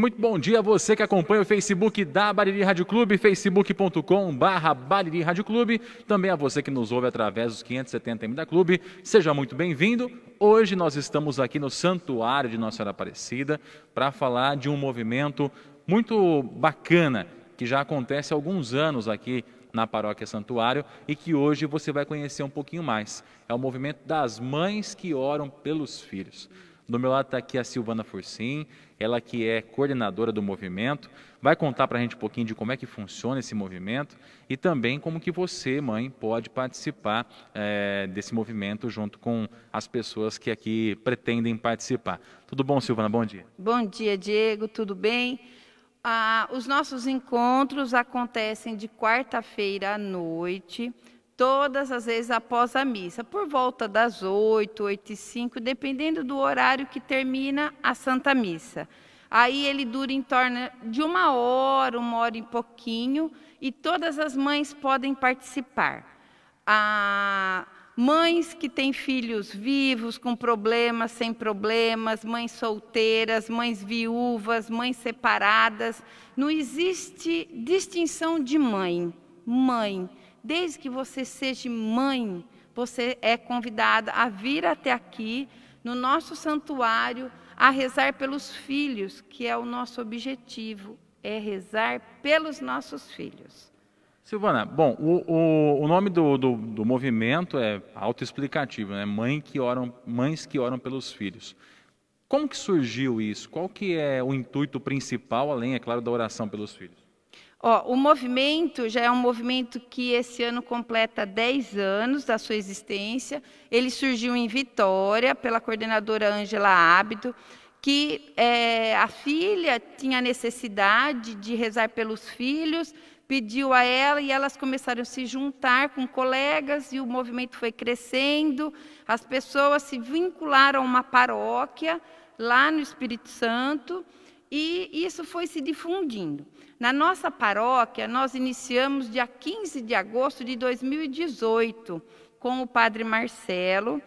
muito bom dia a você que acompanha o Facebook da Bariri Rádio Clube, facebook.com barra Bariri Rádio Clube, também a você que nos ouve através dos 570M da Clube, seja muito bem-vindo. Hoje nós estamos aqui no Santuário de Nossa Senhora Aparecida para falar de um movimento muito bacana que já acontece há alguns anos aqui na Paróquia Santuário e que hoje você vai conhecer um pouquinho mais. É o movimento das mães que oram pelos filhos. Do meu lado está aqui a Silvana Fursim, ela que é coordenadora do movimento, vai contar para a gente um pouquinho de como é que funciona esse movimento e também como que você, mãe, pode participar é, desse movimento junto com as pessoas que aqui pretendem participar. Tudo bom, Silvana? Bom dia. Bom dia, Diego. Tudo bem? Ah, os nossos encontros acontecem de quarta-feira à noite, todas as vezes após a missa, por volta das 8, 8 e 5, dependendo do horário que termina a Santa Missa. Aí ele dura em torno de uma hora, uma hora e pouquinho, e todas as mães podem participar. A mães que têm filhos vivos, com problemas, sem problemas, mães solteiras, mães viúvas, mães separadas, não existe distinção de mãe. Mãe, Desde que você seja mãe, você é convidada a vir até aqui, no nosso santuário, a rezar pelos filhos, que é o nosso objetivo, é rezar pelos nossos filhos. Silvana, bom, o, o, o nome do, do, do, movimento é autoexplicativo, né? Mãe que oram, mães que oram pelos filhos. Como que surgiu isso? Qual que é o intuito principal, além, é claro, da oração pelos filhos? Ó, o movimento já é um movimento que esse ano completa 10 anos da sua existência. Ele surgiu em Vitória pela coordenadora Ângela Ábido, que é, a filha tinha necessidade de rezar pelos filhos, pediu a ela e elas começaram a se juntar com colegas e o movimento foi crescendo. As pessoas se vincularam a uma paróquia lá no Espírito Santo e isso foi se difundindo. Na nossa paróquia, nós iniciamos dia 15 de agosto de 2018 com o padre Marcelo,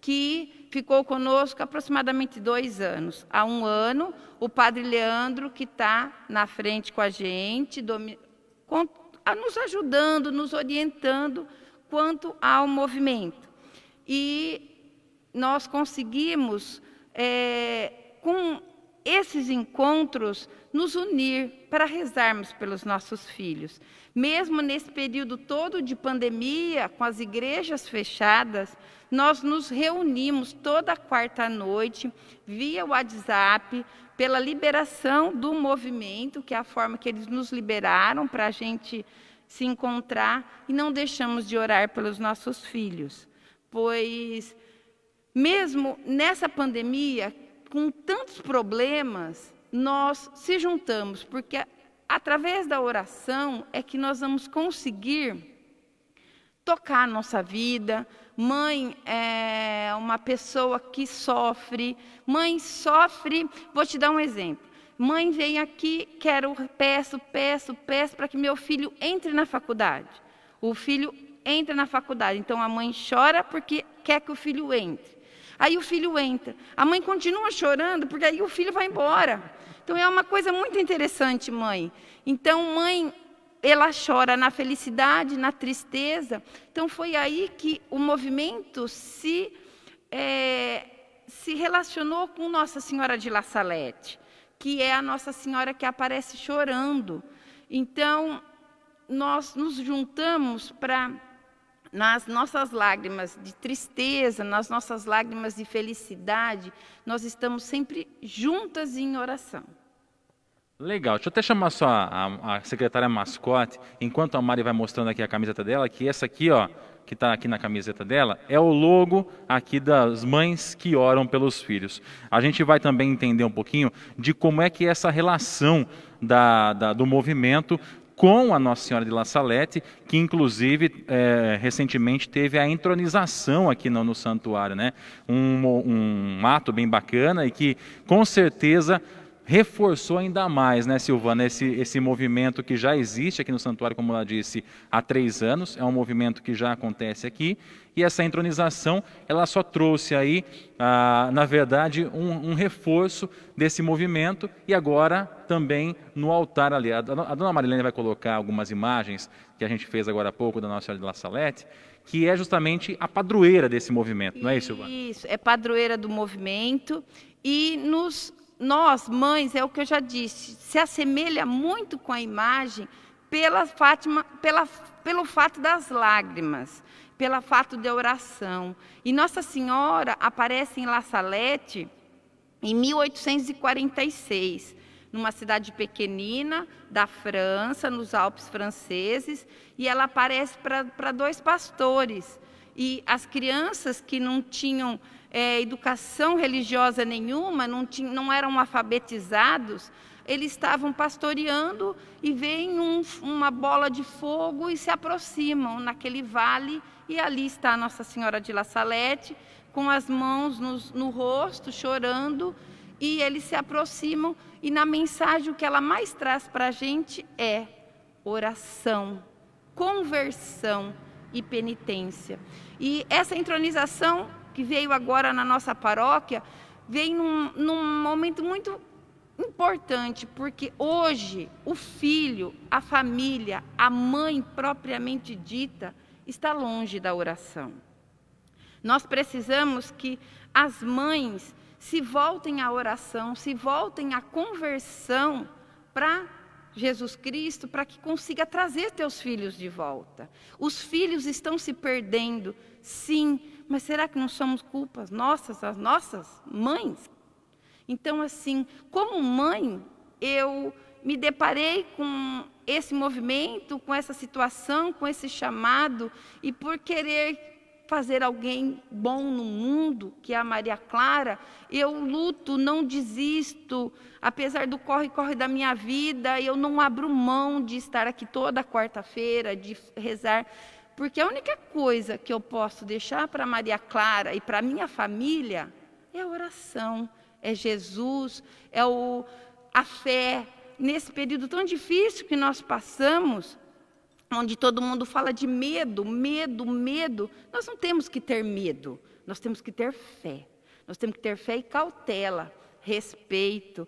que ficou conosco aproximadamente dois anos. Há um ano, o padre Leandro, que está na frente com a gente, nos ajudando, nos orientando quanto ao movimento. E nós conseguimos, é, com esses encontros nos unir para rezarmos pelos nossos filhos. Mesmo nesse período todo de pandemia, com as igrejas fechadas, nós nos reunimos toda quarta noite via WhatsApp pela liberação do movimento, que é a forma que eles nos liberaram para a gente se encontrar e não deixamos de orar pelos nossos filhos, pois mesmo nessa pandemia, com tantos problemas, nós se juntamos, porque através da oração é que nós vamos conseguir tocar a nossa vida. Mãe é uma pessoa que sofre. Mãe sofre. Vou te dar um exemplo. Mãe vem aqui, quero, peço, peço, peço para que meu filho entre na faculdade. O filho entra na faculdade. Então a mãe chora porque quer que o filho entre. Aí o filho entra. A mãe continua chorando, porque aí o filho vai embora. Então é uma coisa muito interessante, mãe. Então, mãe, ela chora na felicidade, na tristeza. Então foi aí que o movimento se, é, se relacionou com Nossa Senhora de La Salette, que é a Nossa Senhora que aparece chorando. Então, nós nos juntamos para nas nossas lágrimas de tristeza, nas nossas lágrimas de felicidade, nós estamos sempre juntas em oração. Legal, deixa eu até chamar só a, a, secretária mascote, enquanto a Mari vai mostrando aqui a camiseta dela, que essa aqui, ó, que está aqui na camiseta dela, é o logo aqui das mães que oram pelos filhos. A gente vai também entender um pouquinho de como é que é essa relação da, da, do movimento com a Nossa Senhora de La Salete, que inclusive é, recentemente teve a entronização aqui no, no santuário, né? Um, um ato bem bacana e que com certeza reforçou ainda mais, né, Silvana, esse, esse movimento que já existe aqui no santuário, como ela disse, há três anos, é um movimento que já acontece aqui, e essa entronização, ela só trouxe aí, ah, na verdade, um, um, reforço desse movimento, e agora também no altar ali, a, a dona Marilene vai colocar algumas imagens que a gente fez agora há pouco da Nossa Senhora de La Salete, que é justamente a padroeira desse movimento, não é isso, Silvana? Isso, é padroeira do movimento, e nos nós, mães, é o que eu já disse, se assemelha muito com a imagem pela, Fátima, pela pelo fato das lágrimas, pelo fato da oração. E Nossa Senhora aparece em La Salette em 1846, numa cidade pequenina da França, nos Alpes franceses, e ela aparece para dois pastores. E as crianças que não tinham é, educação religiosa nenhuma, não, tinham, não eram alfabetizados, eles estavam pastoreando e veem um, uma bola de fogo e se aproximam naquele vale e ali está Nossa Senhora de La Salete com as mãos no, no rosto, chorando e eles se aproximam e na mensagem o que ela mais traz para a gente é oração, conversão e penitência. E essa entronização que veio agora na nossa paróquia, vem num, num momento muito importante, porque hoje o filho, a família, a mãe propriamente dita, está longe da oração. Nós precisamos que as mães se voltem à oração, se voltem à conversão para Jesus Cristo para que consiga trazer teus filhos de volta. Os filhos estão se perdendo, sim, mas será que não somos culpas nossas, as nossas mães? Então, assim, como mãe, eu me deparei com esse movimento, com essa situação, com esse chamado, e por querer fazer alguém bom no mundo, que é a Maria Clara, eu luto, não desisto, apesar do corre-corre da minha vida, eu não abro mão de estar aqui toda quarta-feira, de rezar, porque a única coisa que eu posso deixar para Maria Clara e para minha família é a oração, é Jesus, é o, a fé. Nesse período tão difícil que nós passamos, onde todo mundo fala de medo, medo, medo. Nós não temos que ter medo, nós temos que ter fé. Nós temos que ter fé e cautela, respeito.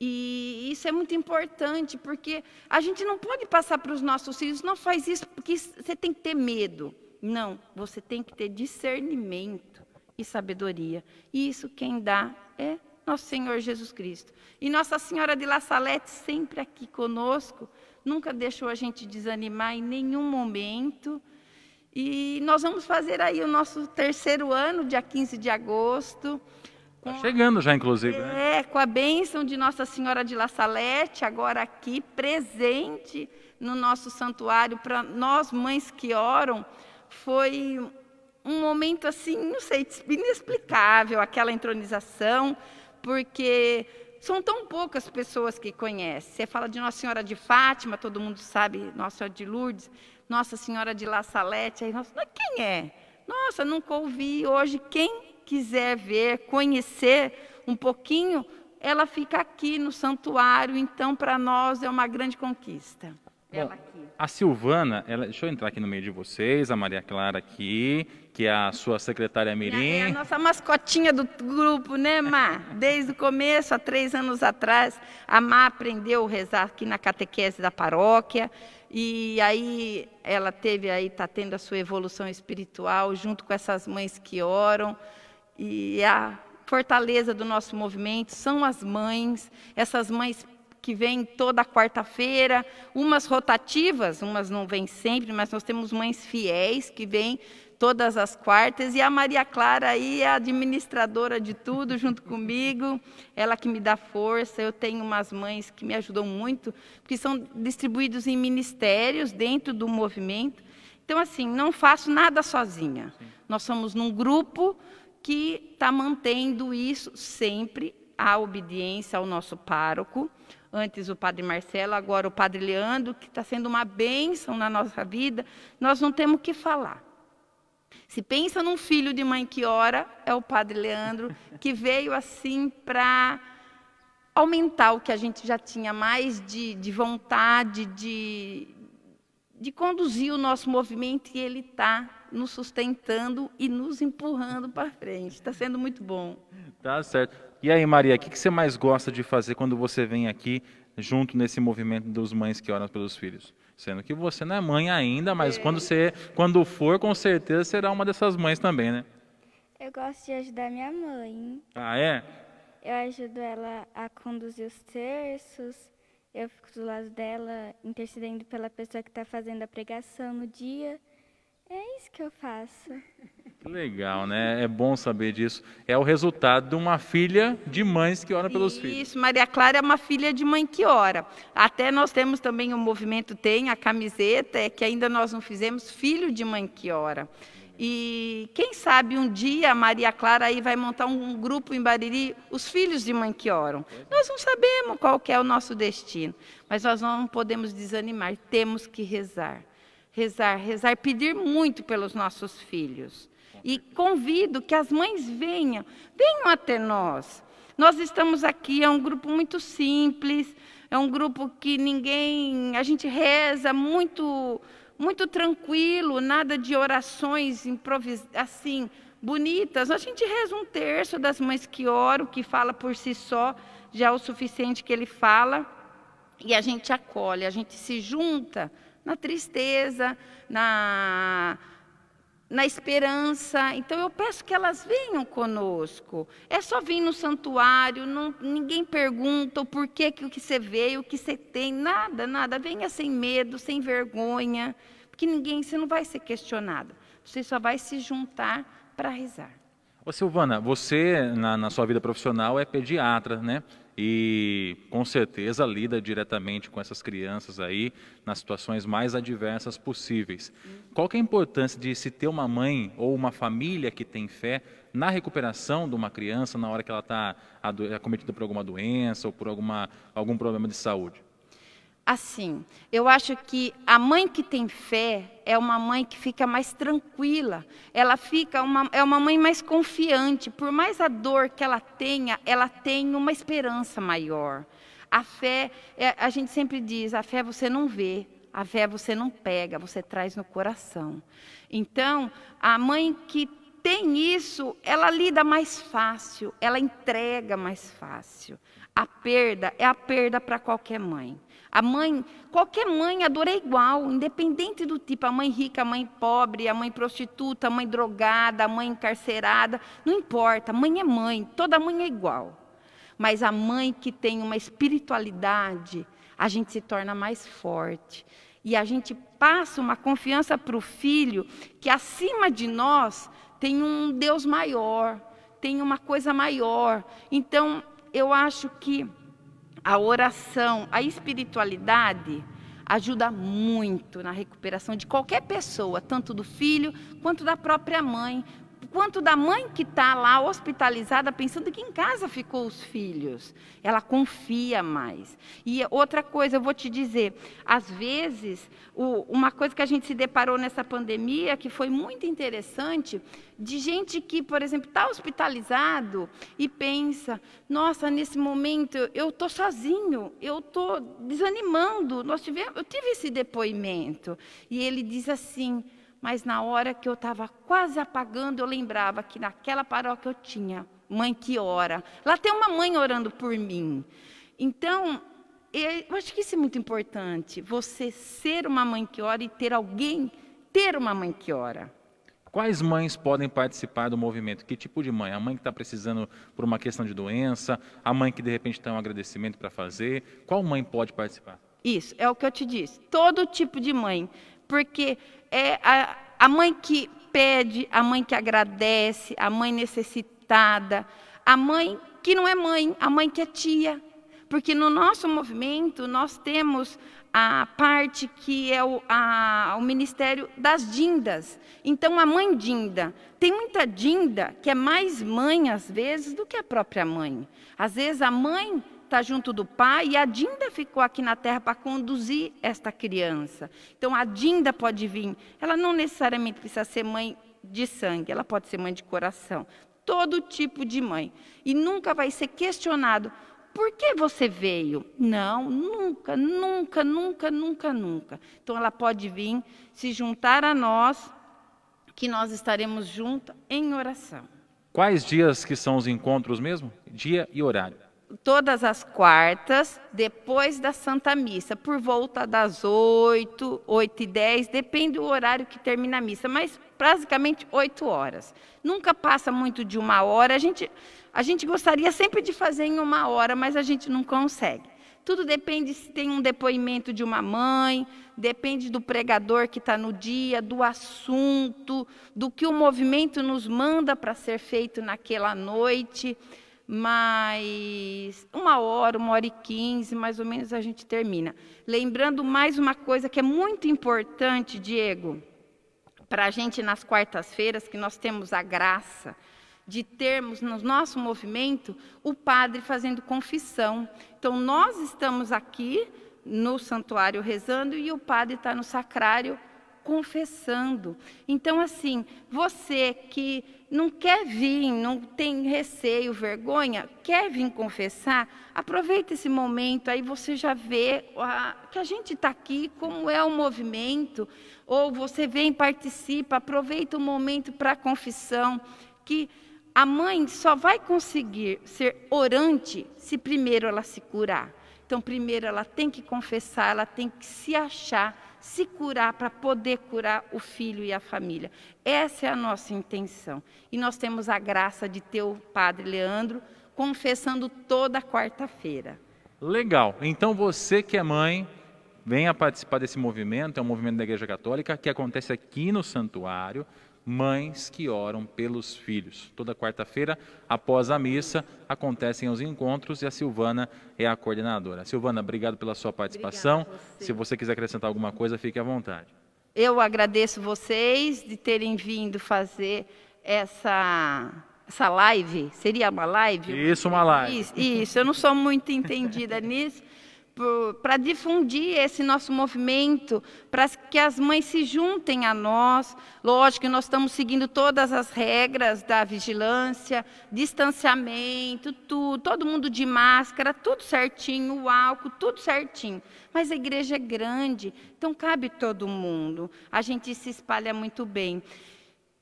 E isso é muito importante, porque a gente não pode passar para os nossos filhos, não faz isso porque você tem que ter medo. Não, você tem que ter discernimento e sabedoria. E isso quem dá é nosso Senhor Jesus Cristo. E Nossa Senhora de La Salete sempre aqui conosco, nunca deixou a gente desanimar em nenhum momento. E nós vamos fazer aí o nosso terceiro ano, dia 15 de agosto. Tá chegando já, inclusive. Né? É, né? com a bênção de Nossa Senhora de La Salete, agora aqui, presente no nosso santuário, para nós mães que oram, foi um momento assim, não sei, inexplicável, aquela entronização, porque são tão poucas pessoas que conhecem. Você fala de Nossa Senhora de Fátima, todo mundo sabe, Nossa Senhora de Lourdes, Nossa Senhora de La Salete, aí nossa, quem é? Nossa, nunca ouvi. Hoje, quem quiser ver, conhecer um pouquinho, ela fica aqui no santuário, então para nós é uma grande conquista. Bom, a Silvana, ela, deixa eu entrar aqui no meio de vocês, a Maria Clara aqui, que é a sua secretária Mirim. É a nossa mascotinha do grupo, né, Má? Desde o começo, há três anos atrás, a Má aprendeu a rezar aqui na catequese da paróquia, e aí ela teve aí, está tendo a sua evolução espiritual, junto com essas mães que oram, e a fortaleza do nosso movimento são as mães, essas mães que vem toda quarta-feira, umas rotativas, umas não vêm sempre, mas nós temos mães fiéis que vêm todas as quartas, e a Maria Clara aí é administradora de tudo junto comigo, ela que me dá força, eu tenho umas mães que me ajudam muito, que são distribuídos em ministérios dentro do movimento. Então, assim, não faço nada sozinha. Nós somos num grupo que está mantendo isso sempre, a obediência ao nosso pároco, antes o padre Marcelo, agora o padre Leandro, que está sendo uma bênção na nossa vida, nós não temos o que falar. Se pensa num filho de mãe que ora, é o padre Leandro, que veio assim para aumentar o que a gente já tinha mais de, de vontade, de, de conduzir o nosso movimento, e ele está nos sustentando e nos empurrando para frente. Está sendo muito bom. Tá certo. E aí, Maria, o que, que você mais gosta de fazer quando você vem aqui junto nesse movimento dos mães que oram pelos filhos? Sendo que você não é mãe ainda, mas é. quando, você, quando for, com certeza será uma dessas mães também, né? Eu gosto de ajudar minha mãe. Ah, é? Eu ajudo ela a conduzir os terços, eu fico do lado dela, intercedendo pela pessoa que está fazendo a pregação no dia. É isso que eu faço. Que legal, né? É bom saber disso. É o resultado de uma filha de mães que ora pelos Isso, filhos. Isso, Maria Clara é uma filha de mãe que ora. Até nós temos também o movimento Tem, a camiseta, é que ainda nós não fizemos, Filho de Mãe que Ora. E quem sabe um dia a Maria Clara aí vai montar um grupo em Bariri, os filhos de mãe que oram. Nós não sabemos qual é o nosso destino, mas nós não podemos desanimar, temos que rezar. Rezar, rezar, pedir muito pelos nossos filhos e convido que as mães venham, venham até nós. Nós estamos aqui, é um grupo muito simples, é um grupo que ninguém, a gente reza muito, muito tranquilo, nada de orações improvisadas, assim, bonitas. A gente reza um terço das mães que oram, que fala por si só, já é o suficiente que ele fala, e a gente acolhe, a gente se junta na tristeza, na na esperança. Então eu peço que elas venham conosco. É só vir no santuário, não, ninguém pergunta o porquê que o que você veio, o que você tem, nada, nada. Venha sem medo, sem vergonha, porque ninguém, você não vai ser questionada. Você só vai se juntar para rezar. Ô Silvana, você na, na sua vida profissional é pediatra, né? e com certeza lida diretamente com essas crianças aí nas situações mais adversas possíveis. Qual que é a importância de se ter uma mãe ou uma família que tem fé na recuperação de uma criança na hora que ela está acometida é por alguma doença ou por alguma, algum problema de saúde? assim, eu acho que a mãe que tem fé é uma mãe que fica mais tranquila, ela fica uma, é uma mãe mais confiante, por mais a dor que ela tenha, ela tem uma esperança maior. A fé, é, a gente sempre diz, a fé você não vê, a fé você não pega, você traz no coração. Então, a mãe que tem isso, ela lida mais fácil, ela entrega mais fácil. A perda é a perda para qualquer mãe. A mãe, qualquer mãe a dor é igual, independente do tipo, a mãe rica, a mãe pobre, a mãe prostituta, a mãe drogada, a mãe encarcerada, não importa, mãe é mãe, toda mãe é igual. Mas a mãe que tem uma espiritualidade, a gente se torna mais forte. E a gente passa uma confiança para o filho que acima de nós tem um Deus maior, tem uma coisa maior. Então, eu acho que a oração, a espiritualidade ajuda muito na recuperação de qualquer pessoa, tanto do filho quanto da própria mãe, quanto da mãe que está lá hospitalizada pensando que em casa ficou os filhos. Ela confia mais. E outra coisa, eu vou te dizer, às vezes, o, uma coisa que a gente se deparou nessa pandemia que foi muito interessante, de gente que, por exemplo, está hospitalizado e pensa: nossa, nesse momento eu estou sozinho, eu estou desanimando. Nós tivemos, eu tive esse depoimento. E ele diz assim mas na hora que eu estava quase apagando, eu lembrava que naquela paróquia eu tinha mãe que ora. Lá tem uma mãe orando por mim. Então, eu acho que isso é muito importante, você ser uma mãe que ora e ter alguém ter uma mãe que ora. Quais mães podem participar do movimento? Que tipo de mãe? A mãe que está precisando por uma questão de doença? A mãe que de repente tem um agradecimento para fazer? Qual mãe pode participar? Isso, é o que eu te disse. Todo tipo de mãe porque é a, a mãe que pede, a mãe que agradece, a mãe necessitada, a mãe que não é mãe, a mãe que é tia. Porque no nosso movimento nós temos a parte que é o, a, o ministério das dindas. Então, a mãe dinda. Tem muita dinda que é mais mãe, às vezes, do que a própria mãe. Às vezes, a mãe está junto do pai e a Dinda ficou aqui na terra para conduzir esta criança. Então a Dinda pode vir. Ela não necessariamente precisa ser mãe de sangue, ela pode ser mãe de coração. Todo tipo de mãe. E nunca vai ser questionado por que você veio? Não, nunca, nunca, nunca, nunca, nunca. Então ela pode vir se juntar a nós, que nós estaremos juntos em oração. Quais dias que são os encontros mesmo? Dia e horário todas as quartas, depois da Santa Missa, por volta das 8, 8 e 10, depende do horário que termina a missa, mas basicamente 8 horas. Nunca passa muito de uma hora, a gente, a gente gostaria sempre de fazer em uma hora, mas a gente não consegue. Tudo depende se tem um depoimento de uma mãe, depende do pregador que está no dia, do assunto, do que o movimento nos manda para ser feito naquela noite mas uma hora, uma hora e quinze, mais ou menos, a gente termina. Lembrando mais uma coisa que é muito importante, Diego, para a gente nas quartas-feiras, que nós temos a graça de termos no nosso movimento o padre fazendo confissão. Então, nós estamos aqui no santuário rezando e o padre está no sacrário confessando. Então, assim, você que não quer vir, não tem receio, vergonha, quer vir confessar, aproveita esse momento, aí você já vê a, que a gente está aqui, como é o movimento, ou você vem, participa, aproveita o momento para a confissão, que a mãe só vai conseguir ser orante se primeiro ela se curar. Então, primeiro ela tem que confessar, ela tem que se achar, se curar, para poder curar o filho e a família. Essa é a nossa intenção. E nós temos a graça de ter o Padre Leandro confessando toda quarta-feira. Legal. Então você que é mãe, venha participar desse movimento, é um movimento da Igreja Católica que acontece aqui no santuário mães que oram pelos filhos. Toda quarta-feira, após a missa, acontecem os encontros e a Silvana é a coordenadora. Silvana, obrigado pela sua participação. Você. Se você quiser acrescentar alguma coisa, fique à vontade. Eu agradeço vocês de terem vindo fazer essa essa live. Seria uma live? Isso, uma live. Isso, isso. eu não sou muito entendida nisso para difundir esse nosso movimento, para que as mães se juntem a nós. Lógico que nós estamos seguindo todas as regras da vigilância, distanciamento, tudo, todo mundo de máscara, tudo certinho, o álcool, tudo certinho. Mas a igreja é grande, então cabe todo mundo. A gente se espalha muito bem.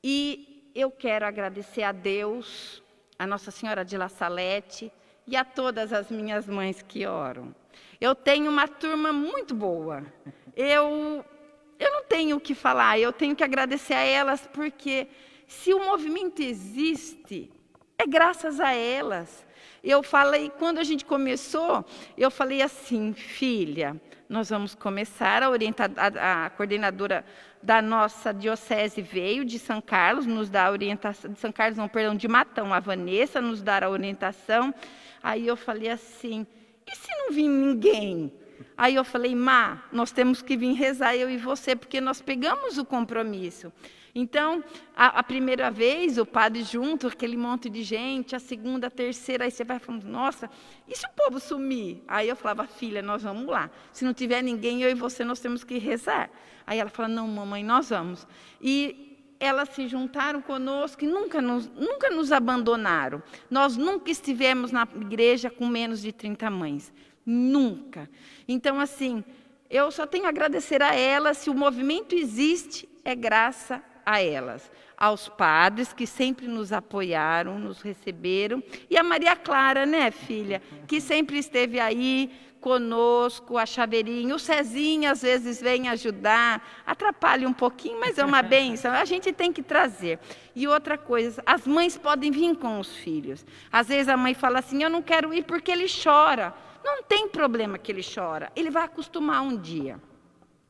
E eu quero agradecer a Deus, a Nossa Senhora de La Salete e a todas as minhas mães que oram. Eu tenho uma turma muito boa. Eu, eu não tenho o que falar, eu tenho que agradecer a elas, porque se o movimento existe, é graças a elas. Eu falei, quando a gente começou, eu falei assim, filha, nós vamos começar, a, a, a coordenadora da nossa diocese veio de São Carlos, nos dá a orientação, de São Carlos, não, perdão, de Matão, a Vanessa nos dar a orientação. Aí eu falei assim, e se não vir ninguém? Aí eu falei, Má, nós temos que vir rezar eu e você, porque nós pegamos o compromisso. Então, a, a, primeira vez, o padre junto, aquele monte de gente, a segunda, a terceira, aí você vai falando, nossa, e se o povo sumir? Aí eu falava, filha, nós vamos lá. Se não tiver ninguém, eu e você, nós temos que rezar. Aí ela fala, não, mamãe, nós vamos. E elas se juntaram conosco e nunca nos, nunca nos abandonaram. Nós nunca estivemos na igreja com menos de 30 mães. Nunca. Então, assim, eu só tenho a agradecer a elas. Se o movimento existe, é graça a elas. Aos padres que sempre nos apoiaram, nos receberam. E a Maria Clara, né, filha? Que sempre esteve aí conosco, a chaveirinha, o Cezinho às vezes vem ajudar, atrapalha um pouquinho, mas é uma benção, a gente tem que trazer. E outra coisa, as mães podem vir com os filhos. Às vezes a mãe fala assim: "Eu não quero ir porque ele chora". Não tem problema que ele chora, ele vai acostumar um dia.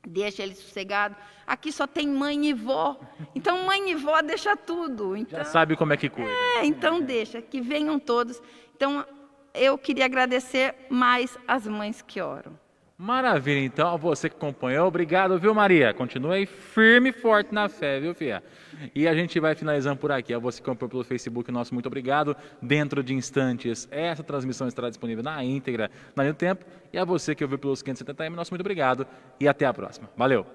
Deixa ele sossegado. Aqui só tem mãe e vó. Então, mãe e vó deixa tudo. Então, Já sabe como é que cuida. É, então deixa, que venham todos. Então, eu queria agradecer mais as mães que oram. Maravilha, então, você que acompanhou, obrigado, viu, Maria? Continue aí firme e forte na fé, viu, Fia? E a gente vai finalizando por aqui. A você que acompanhou pelo Facebook, nosso muito obrigado. Dentro de instantes, essa transmissão estará disponível na íntegra, na linha do tempo. E a você que ouviu pelos 570M, nosso muito obrigado e até a próxima. Valeu!